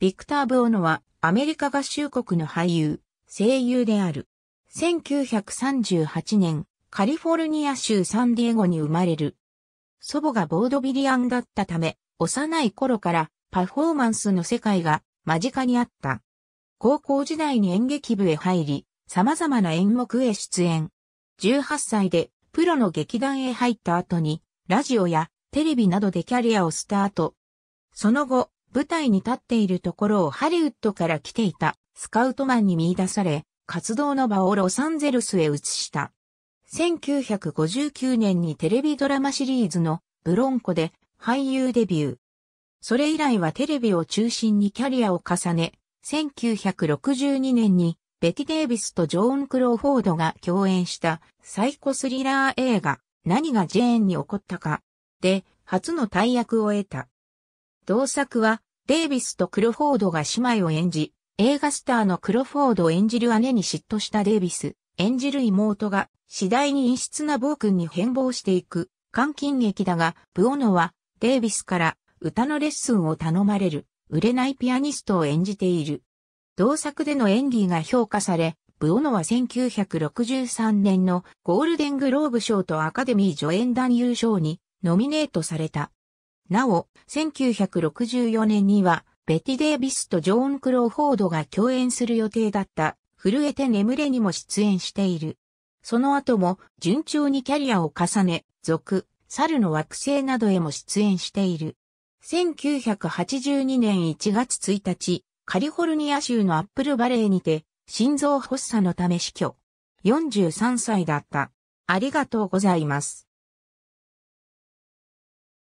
ビクター・ブオノはアメリカ合衆国の俳優、声優である。1938年、カリフォルニア州サンディエゴに生まれる。祖母がボードビリアンだったため、幼い頃からパフォーマンスの世界が間近にあった。高校時代に演劇部へ入り、様々な演目へ出演。18歳でプロの劇団へ入った後に、ラジオやテレビなどでキャリアをスタート。その後、舞台に立っているところをハリウッドから来ていたスカウトマンに見出され、活動の場をロサンゼルスへ移した。1959年にテレビドラマシリーズのブロンコで俳優デビュー。それ以来はテレビを中心にキャリアを重ね、1962年にベティ・デイビスとジョーン・クローフォードが共演したサイコスリラー映画何がジェーンに起こったかで初の大役を得た。同作は、デイビスとクロフォードが姉妹を演じ、映画スターのクロフォードを演じる姉に嫉妬したデイビス、演じる妹が次第に陰湿な暴君に変貌していく、監禁劇だが、ブオノはデイビスから歌のレッスンを頼まれる、売れないピアニストを演じている。同作での演技が評価され、ブオノは1963年のゴールデングローブ賞とアカデミー助演男優賞にノミネートされた。なお、1964年には、ベティ・デイビスとジョーン・クローフォードが共演する予定だった、震えて眠れにも出演している。その後も、順調にキャリアを重ね、続、猿の惑星などへも出演している。1982年1月1日、カリフォルニア州のアップルバレーにて、心臓発作のため死去。43歳だった。ありがとうございます。